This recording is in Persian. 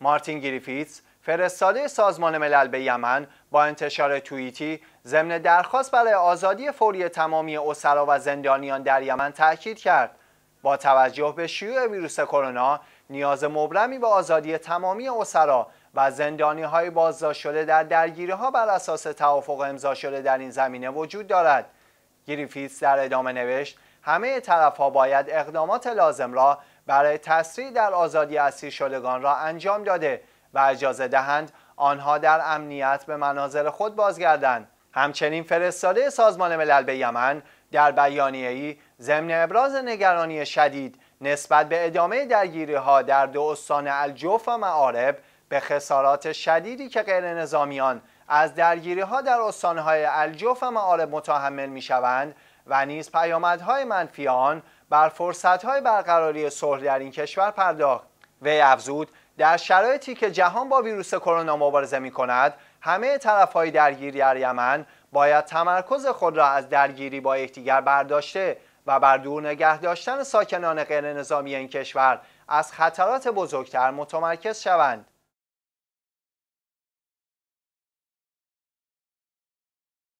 مارتین گریفیتس فرستاده سازمان ملل به یمن با انتشار توییتی ضمن درخواست برای آزادی فوری تمامی اسرا و زندانیان در یمن تاکید کرد با توجه به شیوع ویروس کرونا نیاز مبرمی به آزادی تمامی اسرا و زندانی های بازداشت شده در درگیری ها بر اساس توافق امضا شده در این زمینه وجود دارد گریفیتس در ادامه نوشت همه طرفها باید اقدامات لازم را برای تسریع در آزادی اسیر شدگان را انجام داده و اجازه دهند آنها در امنیت به مناظر خود بازگردند همچنین فرستاده سازمان ملل به یمن در بیانیه ای ضمن ابراز نگرانی شدید نسبت به ادامه درگیری ها در دو استان الجوف و معارب به خسارات شدیدی که غیر نظامیان از درگیری ها در استانهای الجوف و معارب متحمل می شوند و نیز پیامدهای منفی آن بر های برقراری صلح در این کشور پرداخت وی افزود در شرایطی که جهان با ویروس کرونا مبارزه می کند همه های درگیری در یمن باید تمرکز خود را از درگیری با یکدیگر برداشته و بر دور نگه داشتن ساکنان نظامی این کشور از خطرات بزرگتر متمرکز شوند